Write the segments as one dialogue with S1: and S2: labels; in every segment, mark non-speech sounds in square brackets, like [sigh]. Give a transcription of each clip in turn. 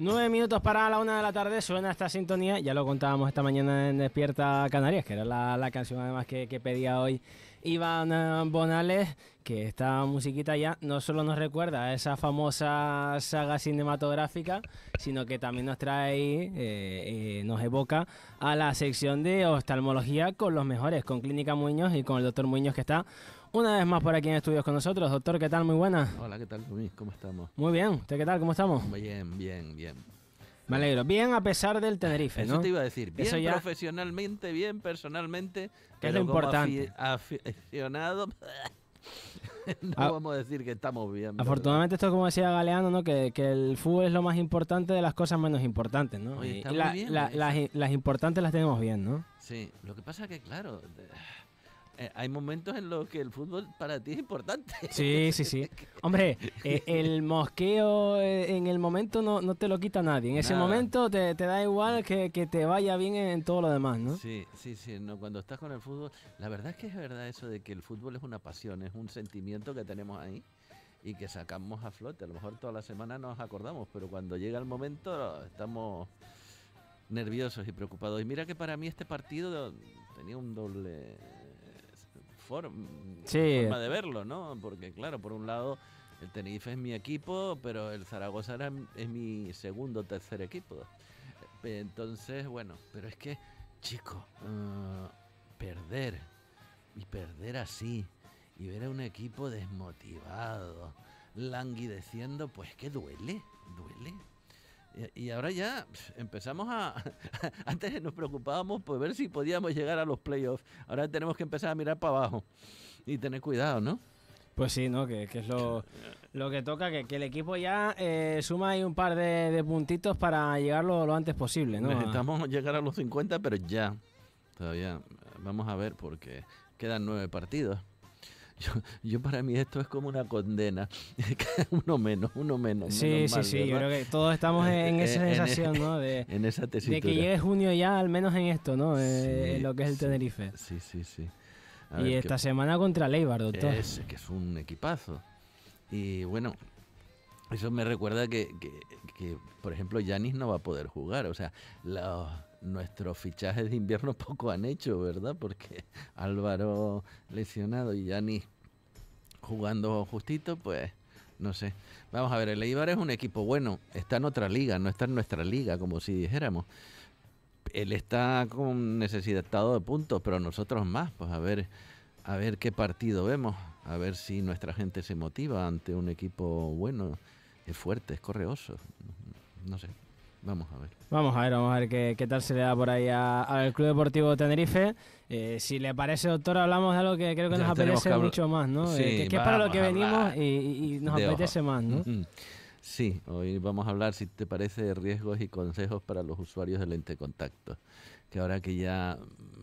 S1: Nueve minutos para la una de la tarde suena esta sintonía, ya lo contábamos esta mañana en Despierta Canarias, que era la, canción además que, pedía hoy Iván eh, Bonales, que esta musiquita ya no solo nos recuerda a esa famosa saga cinematográfica, sino que también nos trae, eh, nos evoca a la sección de oftalmología con los mejores, con Clínica Muñoz y con el doctor Muñoz que está una vez más por aquí en estudios con nosotros. Doctor, ¿qué tal? Muy buena.
S2: Hola, ¿qué tal, ¿Cómo estamos?
S1: Muy bien. ¿Usted qué tal? ¿Cómo estamos? Bien, bien, bien. Me alegro. Bien a pesar del Tenerife, Eso ¿no? te iba a decir. Bien Eso ya...
S2: profesionalmente, bien personalmente. Que es lo importante. aficionado... [laughs] no ah. vamos a decir que estamos bien. Afortunadamente
S1: esto es como decía Galeano, ¿no? Que, que, el fútbol es lo más importante de las cosas menos importantes, ¿no? Oye, y bien, las, importantes las tenemos bien, ¿no?
S2: Sí, lo que pasa que, claro... Eh, hay momentos en los que el fútbol para ti es importante. [laughs]
S1: Sí, sí, sí. Hombre, eh, el mosqueo eh, en el momento no, te lo quita nadie. En ese momento te, da igual que, te vaya bien en, todo lo demás, ¿no? Sí, sí,
S2: sí. No, cuando estás con el fútbol, la verdad es que es verdad eso de que el fútbol es una pasión, es un sentimiento que tenemos ahí y que sacamos a flote. A lo mejor toda la semana nos acordamos, pero cuando llega el momento estamos nerviosos y preocupados. Y mira que para mí este partido tenía un doble Mm, forma, de verlo, ¿no? Porque claro, por un lado el Tenerife es mi equipo, pero el Zaragoza es mi segundo o tercer equipo. Eh, entonces, bueno, pero es que, chico, ah, perder y perder así y ver a un equipo desmotivado, languideciendo, pues que duele, duele. Y ahora ya empezamos a... [laughs] Antes nos preocupábamos por ver si podíamos llegar
S1: a los playoffs. Ahora tenemos que empezar a mirar para abajo y tener cuidado, ¿no? Pues sí, ¿no? Que, es lo, que toca, que, el equipo ya eh, suma ahí un par de, puntitos para llegarlo lo, antes posible, ¿no? Necesitamos llegar a los 50, pero ya. Todavía
S2: vamos a ver porque quedan nueve partidos. Yo, para mí esto es como una condena. [laughs] uno menos, uno menos. Sí, sí, sí. Yo creo que todos estamos eh, eh, e- [laughs] en, esa sensación, ¿no? De, esa que llegue
S1: junio ya, al menos en esto, ¿no? lo que es el Tenerife. Sí, sí, sí. y esta semana contra Leibar, doctor. Es,
S2: que es un equipazo. Y bueno, eso me recuerda que, por ejemplo, Yanis no va a poder jugar. O sea, los nuestros fichajes de invierno [laughs] poco han hecho, ¿verdad? Porque Álvaro lesionado y Yanis jugando justito, pues no sé. Vamos a ver, el Eibar es un equipo bueno, está en otra liga, no está en nuestra liga, como si dijéramos. Él está con necesitado de puntos, pero nosotros más, pues a ver, a ver qué partido vemos, a ver si nuestra gente se motiva ante un equipo bueno, es fuerte, es correoso, no sé. Vamos a ver.
S1: Vamos a ver, vamos a ver qué, qué tal se le da por ahí al Club Deportivo Tenerife. Eh, si le parece, doctor, hablamos de algo que creo que nos apetece mucho más, ¿no? Eh, que, es para lo que venimos y, nos apetece más, ¿no?
S2: Sí, hoy vamos a hablar, si te parece, de riesgos y consejos para los usuarios del lente contacto. Que ahora que ya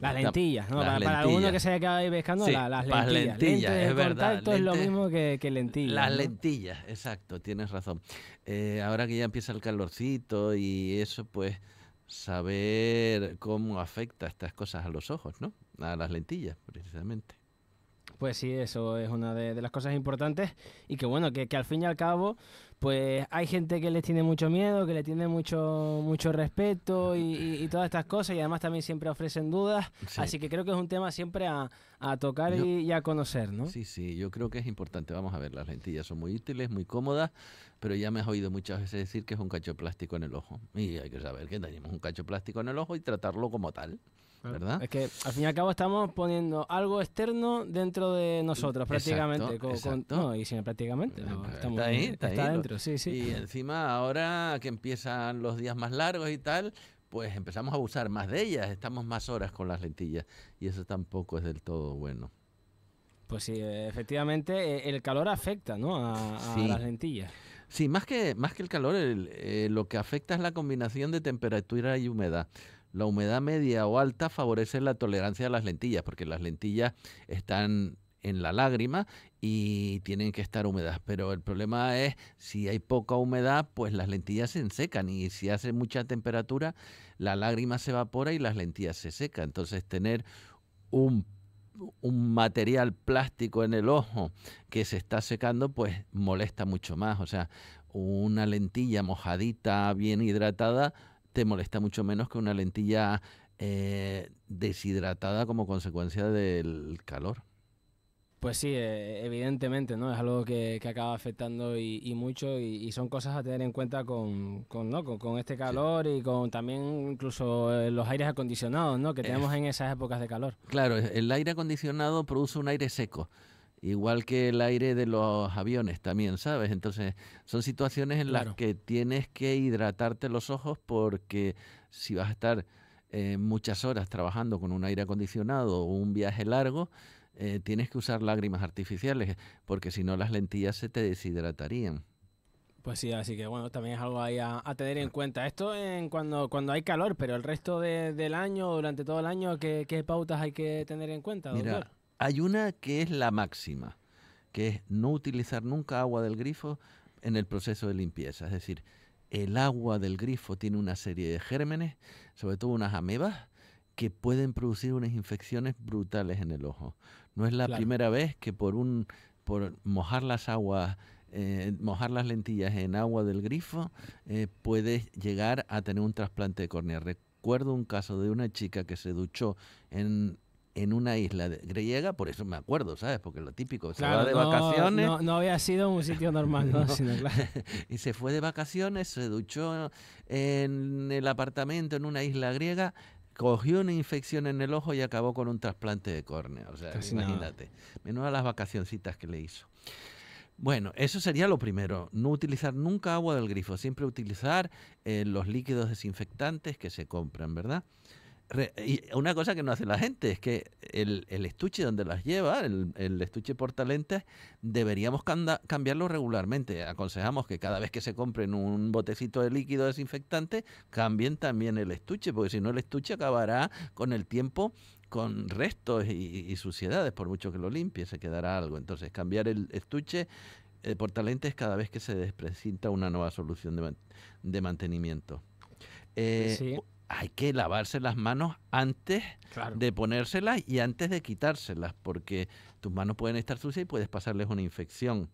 S2: las lentillas, ¿no? para, uno que se haya quedado ahí pescando, las lentillas. es verdad. es lo mismo
S1: que, lentillas. Las lentillas,
S2: exacto, tienes razón. Eh, ahora que ya empieza el calorcito y eso, pues saber cómo afecta estas cosas a los ojos, ¿no? A las lentillas, precisamente.
S1: Pues sí, eso es una de, las cosas importantes y que bueno, que, que al fin y al cabo pues hay gente que les tiene mucho miedo, que le tiene mucho, mucho respeto y, todas estas cosas, y además también siempre ofrecen dudas. Así que creo que es un tema siempre a, tocar y,
S2: a conocer, ¿no? Sí, sí, yo creo que es importante. Vamos a ver, las lentillas son muy útiles, muy cómodas, pero ya me has oído muchas veces decir que es un cacho plástico en el ojo. Y hay que saber que tenemos un cacho plástico en el ojo y tratarlo como tal.
S1: Es que al fin y al cabo estamos poniendo algo externo dentro de nosotros, prácticamente. prácticamente. está
S2: ahí, está, dentro, sí, sí. Y encima ahora que empiezan los días más largos y tal, pues empezamos a usar más de ellas, estamos más horas con las lentillas y eso tampoco es del todo bueno.
S1: Pues sí, efectivamente e, el calor afecta ¿no? a, las lentillas.
S2: Sí, más que, más que el calor, eh, lo que afecta es la combinación de temperatura y humedad la humedad media o alta favorece la tolerancia de las lentillas, porque las lentillas están en la lágrima y tienen que estar húmedas. Pero el problema es si hay poca humedad, pues las lentillas se secan y si hace mucha temperatura, la lágrima se evapora y las lentillas se secan. Entonces tener un, un material plástico en el ojo que se está secando, pues molesta mucho más. O sea, una lentilla mojadita, bien hidratada, te molesta mucho menos que una lentilla eh, deshidratada como consecuencia del calor.
S1: Pues sí, eh, evidentemente, ¿no? Es algo que, acaba afectando y, mucho y, son cosas a tener en cuenta con, con, con, este calor y con también incluso eh, los aires acondicionados, ¿no? Que tenemos en esas épocas de calor.
S2: Claro, e, el aire acondicionado produce un aire seco. Igual que el aire de los aviones también, ¿sabes? Entonces, son situaciones en las que tienes que hidratarte los ojos porque si vas a estar eh, muchas horas trabajando con un aire acondicionado o un viaje largo, eh, tienes que usar lágrimas artificiales porque si no las lentillas se te deshidratarían.
S1: Pues sí, así que bueno, también es algo ahí a, tener en cuenta. Esto en cuando, cuando hay calor, pero el resto del año, durante todo el año, ¿qué, pautas hay que tener en cuenta, doctor?
S2: Hay una que es la máxima, que es no utilizar nunca agua del grifo en el proceso de limpieza. Es decir, el agua del grifo tiene una serie de gérmenes, sobre todo unas amebas, que pueden producir unas infecciones brutales en el ojo. No es la primera vez que por un por mojar las aguas eh, mojar las lentillas en agua del grifo eh, puedes llegar a tener un trasplante de córnea. Recuerdo un caso de una chica que se duchó en en una isla griega, por eso me acuerdo, ¿sabes? Porque lo típico, se va de vacaciones.
S1: No, había sido un sitio normal, ¿no? [laughs] [laughs]
S2: y se fue de vacaciones, se duchó en el apartamento en una isla griega, cogió una infección en el ojo y acabó con un trasplante de córnea. O sea, imagínate. Menos a las vacacioncitas que le hizo. Bueno, eso sería lo primero, no utilizar nunca agua del grifo, siempre utilizar eh, los líquidos desinfectantes que se compran, ¿verdad? Y una cosa que no hace la gente es que el, estuche donde las lleva, el, el estuche portalentes, deberíamos cambiarlo regularmente. Aconsejamos que cada vez que se compren un botecito de líquido desinfectante, cambien también el estuche, porque si no el estuche acabará con el tiempo con restos y, suciedades, por mucho que lo limpie, se quedará algo. Entonces, cambiar el estuche eh, por cada vez que se desprecinta una nueva solución de, mantenimiento. Eh, hay que lavarse las manos antes de ponérselas y antes de quitárselas, porque tus manos pueden estar sucias y puedes pasarles una infección.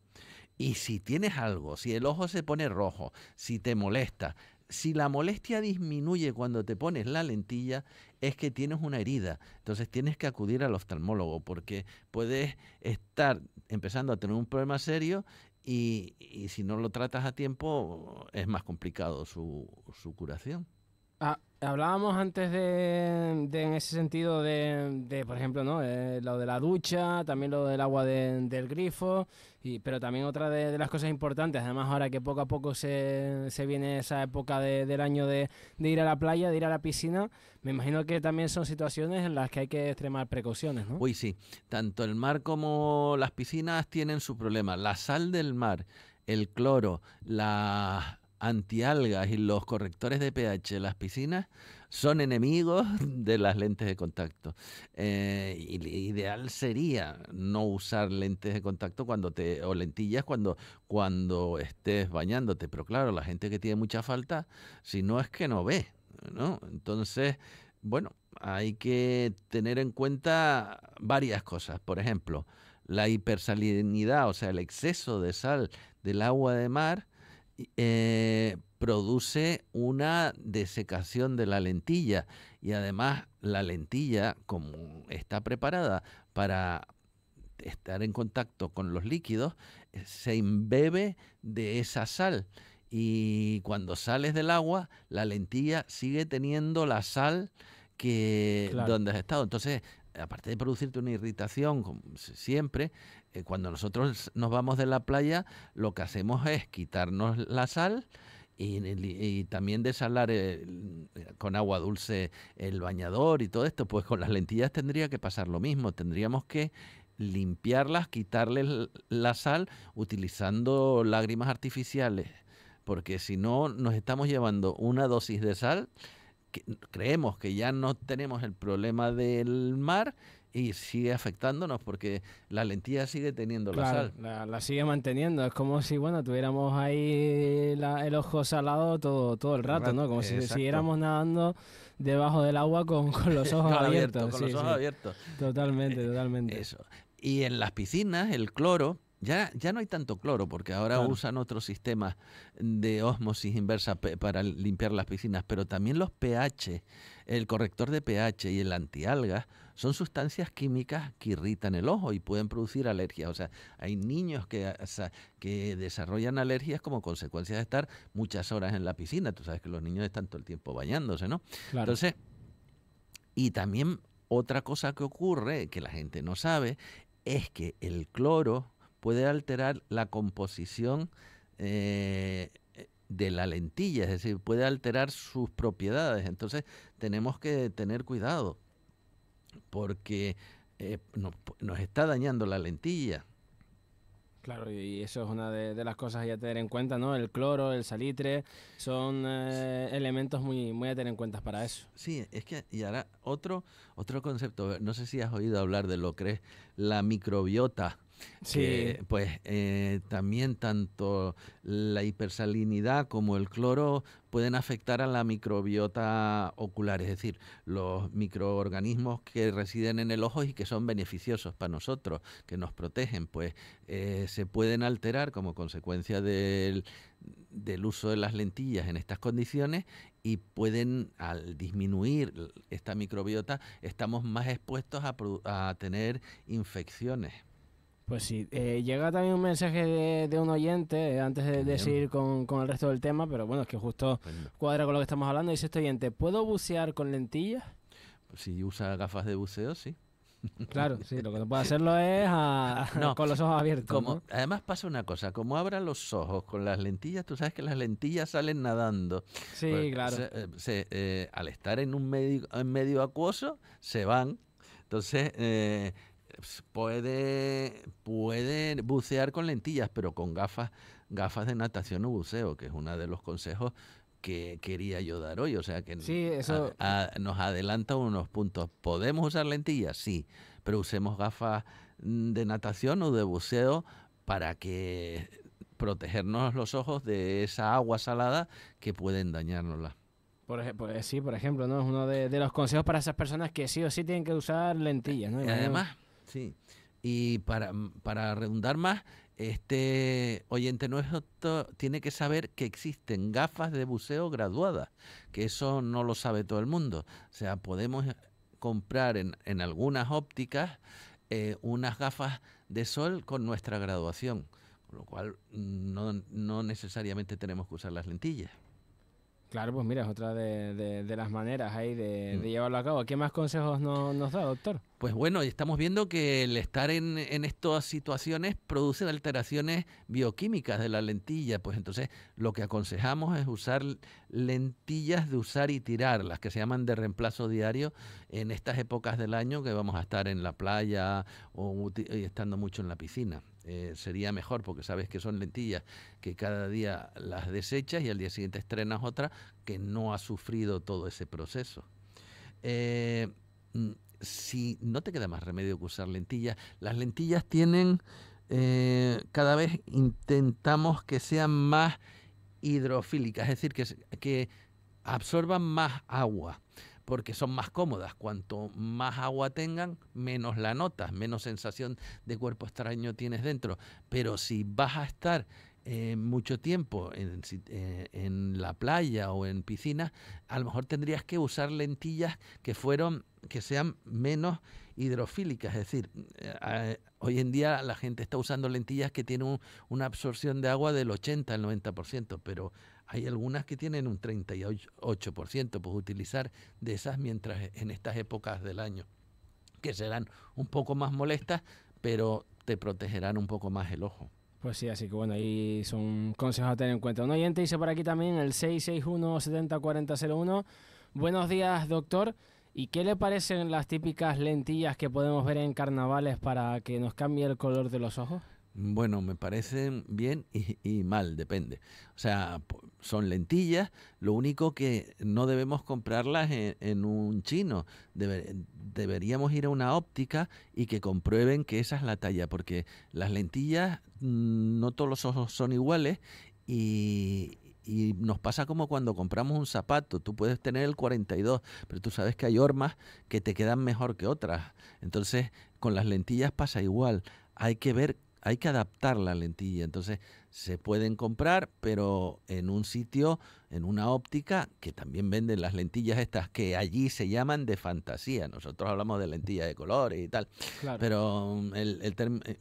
S2: Y si tienes algo, si el ojo se pone rojo, si te molesta, si la molestia disminuye cuando te pones la lentilla, es que tienes una herida. Entonces tienes que acudir al oftalmólogo porque puedes estar empezando a tener un problema serio y, si no lo tratas a tiempo es más complicado su, curación.
S1: Ah, Hablábamos antes de, en ese sentido de, por ejemplo, ¿no? Eh, lo de la ducha, también lo del agua del grifo, y, pero también otra de, las cosas importantes, además ahora que poco a poco se, se viene esa época del año de, ir a la playa, de ir a la piscina, me imagino que también son situaciones en las que hay que extremar precauciones, ¿no? Uy, sí, tanto el mar como las piscinas tienen su problema,
S2: la sal del mar, el cloro, la antialgas y los correctores de pH en las piscinas son enemigos [laughs] de las lentes de contacto. Eh, ideal sería no usar lentes de contacto cuando te o lentillas cuando cuando estés bañándote, pero claro, la gente que tiene mucha falta, si no es que no ve, Entonces, bueno, hay que tener en cuenta varias cosas. Por ejemplo, la hipersalinidad, o sea, el exceso de sal del agua de mar eh, produce una desecación de la lentilla y además la lentilla, como está preparada para estar en contacto con los líquidos, eh, se imbebe de esa sal y cuando sales del agua, la lentilla sigue teniendo la sal que donde has estado. Entonces, aparte de producirte una irritación como siempre, eh, cuando nosotros nos vamos de la playa, lo que hacemos es quitarnos la sal. Y, también desalar con agua dulce el bañador y todo esto, pues con las lentillas tendría que pasar lo mismo, tendríamos que limpiarlas, quitarles la sal utilizando lágrimas artificiales, porque si no nos estamos llevando una dosis de sal creemos que ya no tenemos el problema del
S1: mar y sigue afectándonos porque la lentilla sigue teniendo la sal. La, sigue manteniendo. Es como si, bueno, tuviéramos ahí el ojo salado todo, todo el rato, ¿no? Como si siguiéramos nadando debajo del agua con, [laughs] los ojos abiertos. con los ojos abiertos. Totalmente, eh, totalmente. Eso.
S2: Y en las piscinas, el cloro, ya, ya no hay tanto cloro porque ahora usan otros sistemas de osmosis inversa para limpiar las piscinas, pero también los pH, el corrector de pH y el antialga, son sustancias químicas que irritan el ojo y pueden producir alergias. O sea, hay niños que, que desarrollan alergias como consecuencia de estar muchas horas en la piscina. Tú sabes que los niños están todo el tiempo bañándose, ¿no? Claro. Entonces, y también otra cosa que ocurre, que la gente no sabe, es que el cloro puede alterar la composición eh, eh, de la lentilla, es decir, puede alterar sus propiedades. Entonces tenemos que tener cuidado porque eh, nos, está dañando la lentilla.
S1: Claro, y eso es una de, las cosas hay a tener en cuenta, ¿no? El cloro, el salitre, son elementos muy, muy a tener en cuenta para eso. Sí, es que, y ahora otro, otro concepto,
S2: no sé si has oído hablar de lo que es la microbiota Sí. pues eh, también tanto la hipersalinidad como el cloro pueden afectar a la microbiota ocular, es decir, los microorganismos que residen en el ojo y que son beneficiosos para nosotros, que nos protegen, pues eh, se pueden alterar como consecuencia del, uso de las lentillas en estas condiciones y pueden, al disminuir esta microbiota, estamos más expuestos a, a tener infecciones.
S1: Pues sí, eh, llega también un mensaje de, un oyente, eh, antes de, de seguir con, el resto del tema, pero bueno, es que justo cuadra con lo que estamos hablando. Dice este oyente, ¿puedo bucear con lentillas? Pues si usa gafas de buceo, sí. Claro, sí, lo que no puede [laughs] hacerlo es con los ojos abiertos. Además pasa
S2: una cosa, como abra los ojos con las lentillas, tú sabes que las lentillas salen nadando. Sí, pues, claro. Eh, al estar en un medio, en medio acuoso, se van. Entonces, eh, pues, puede, puede bucear con lentillas, pero con gafas, gafas de natación o buceo, que es uno de los consejos que quería yo dar hoy. O sea que sí, eso... nos adelanta unos puntos. ¿Podemos usar lentillas? Sí, pero usemos gafas mm, de natación o de buceo para que protegernos los ojos de esa agua salada que pueden dañárnosla.
S1: Por ejemplo, pues, sí, por ejemplo, ¿no? Es uno de, los consejos para esas personas que sí o sí tienen que usar lentillas, Y eh, además, Sí. Y mm, para, redundar más,
S2: este oyente nuestro tiene que saber que existen gafas de buceo graduadas, que eso no lo sabe todo el mundo. O sea, podemos eh, comprar en, en algunas ópticas eh, unas gafas de sol con nuestra graduación, con lo cual
S1: no, necesariamente tenemos que usar las lentillas. Claro, pues mira, es otra de, las maneras ahí de, mm. llevarlo a cabo. ¿Qué más consejos nos da, doctor? pues bueno, estamos viendo
S2: que el estar en, estas situaciones produce
S1: alteraciones
S2: bioquímicas de la lentilla, pues entonces lo que aconsejamos es usar lentillas de usar y tirar, las que se llaman de reemplazo diario, en estas épocas del año que vamos a estar en la playa o eh, estando mucho en la piscina. Eh, sería mejor porque sabes que son lentillas que cada día las desechas y al día siguiente estrenas otra que no ha sufrido todo ese proceso. Eh, mm, si no te queda más remedio que usar lentillas, las lentillas tienen, eh, cada vez intentamos que sean más hidrofílicas, es decir, que, que absorban más agua porque son más cómodas. Cuanto más agua tengan, menos la notas, menos sensación de cuerpo extraño tienes dentro. Pero si vas a estar eh, mucho tiempo eh, en, la playa o en piscina, a lo mejor tendrías que usar lentillas que fueron que sean menos hidrofílicas, es decir, eh, hoy en día la gente está usando lentillas que tienen una absorción de agua del 80 al 90%, pero hay algunas que tienen un 38%, pues utilizar de esas mientras en estas épocas del año, que serán un poco más molestas, pero te protegerán un poco más el ojo.
S1: Pues sí, así que bueno, ahí son consejos a tener en cuenta. Un oyente dice por aquí también el 661 70 Buenos días, doctor. ¿Y qué le parecen las típicas lentillas que podemos ver en carnavales para que nos cambie el color de los ojos?
S2: Bueno, me parecen bien y, mal, depende. O sea, son lentillas, lo único que no debemos comprarlas en, un chino. deberíamos ir a una óptica y que comprueben que esa es la talla, porque las lentillas mm, no todos los ojos son iguales y, nos pasa como cuando compramos un zapato, tú puedes tener el 42, pero tú sabes que hay hormas que te quedan mejor que otras. Entonces, con las lentillas pasa igual. Hay que ver hay que adaptar la lentilla. Entonces, se pueden comprar, pero en un sitio, en una óptica, que también venden las lentillas estas que allí se llaman de fantasía. Nosotros hablamos de lentillas de colores y tal. Pero mm, el, el término eh,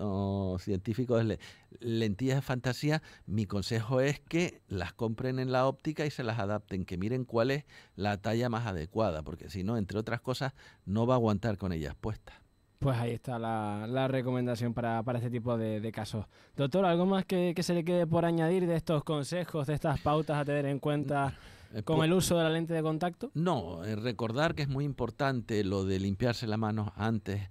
S2: oh, científico es lentillas de fantasía. Mi consejo es que las compren en la óptica y se las adapten, que miren cuál es la talla más adecuada, porque si no, entre otras cosas, no va a aguantar con ellas puestas.
S1: Pues ahí está la, recomendación para, este tipo de, casos. Doctor, ¿algo más que, se le quede por añadir de estos consejos, de estas pautas a tener en cuenta mm, eh, con pues el uso de la lente de contacto?
S2: No, eh, recordar que es muy importante lo de limpiarse las manos antes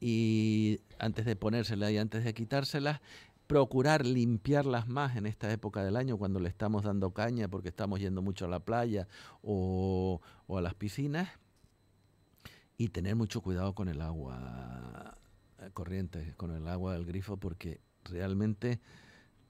S2: y antes de ponérselas y antes de quitárselas procurar limpiarlas más en esta época del año cuando le estamos dando caña porque estamos yendo mucho a la playa o, o a las piscinas y tener mucho cuidado con el agua eh, corriente, con el agua del grifo, porque realmente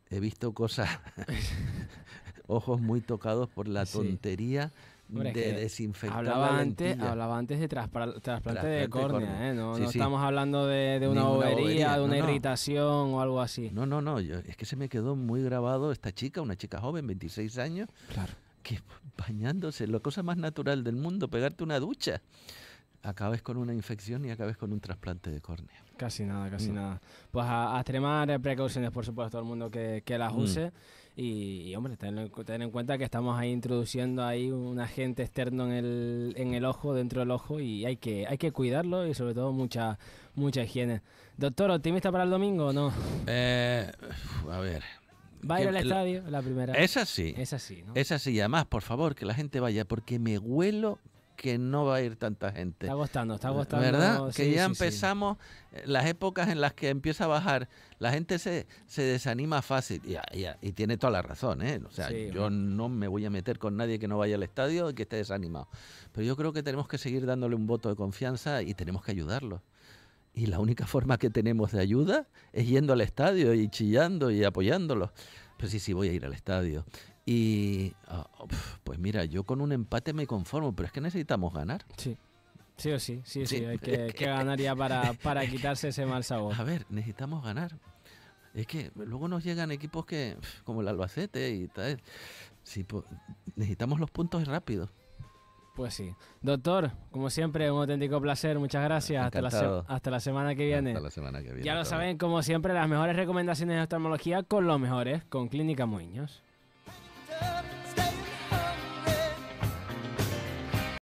S2: he visto cosas, [laughs] ojos muy tocados por la
S1: tontería de desinfectar. Hablaba, antes, hablaba antes de trasplante, de córnea, ¿eh? no, estamos hablando de, una bobería, de una irritación o algo así. No, no, no,
S2: yo, es que se me quedó muy grabado esta chica, una chica joven, 26 años, que bañándose, la cosa más natural del mundo, pegarte una ducha acabes con una infección
S1: y acabes con un trasplante de córnea. Casi nada, casi mm. nada. Pues a, extremar precauciones, por supuesto, todo el mundo que, las mm. use. Y, hombre, tener, en cuenta que estamos ahí introduciendo ahí un agente externo en el, ojo, dentro del ojo, y hay que, hay que cuidarlo y sobre todo mucha, mucha higiene. Doctor, ¿optimista para el domingo o no? Eh, a ver, Va a ir al estadio la, primera. Esa sí. Esa sí, ¿no? Esa sí. Además, por favor,
S2: que la gente vaya, porque me huelo, que no va a ir tanta gente. Está gustando, está eh, gustando, ¿Verdad? que ya empezamos eh, las épocas en las que empieza a bajar. La gente se, desanima fácil
S1: y,
S2: tiene toda la razón. ¿eh? O sea, yo no me voy a meter con nadie que no vaya al estadio y que esté desanimado. Pero yo creo que tenemos que seguir dándole un voto de confianza y tenemos que ayudarlo. Y la única forma que tenemos de ayuda es yendo al estadio y chillando y apoyándolos. Pues sí, sí, voy a ir al estadio. Y ah, oh, mira, yo con un empate me conformo, pero es que necesitamos ganar. Sí.
S1: Sí o sí, sí, sí, Hay, que, [laughs] ganar ya para,
S2: quitarse ese mal sabor. A ver, necesitamos ganar. Es que luego nos llegan equipos que, como el Albacete y tal. necesitamos los
S1: puntos rápidos. Pues sí. Doctor, como siempre, un auténtico placer. Muchas gracias. Hasta la, hasta la, semana que viene. Hasta la semana que viene. Ya lo saben, como siempre, las mejores recomendaciones de oftalmología con los mejores, ¿eh? con Clínica Muñoz.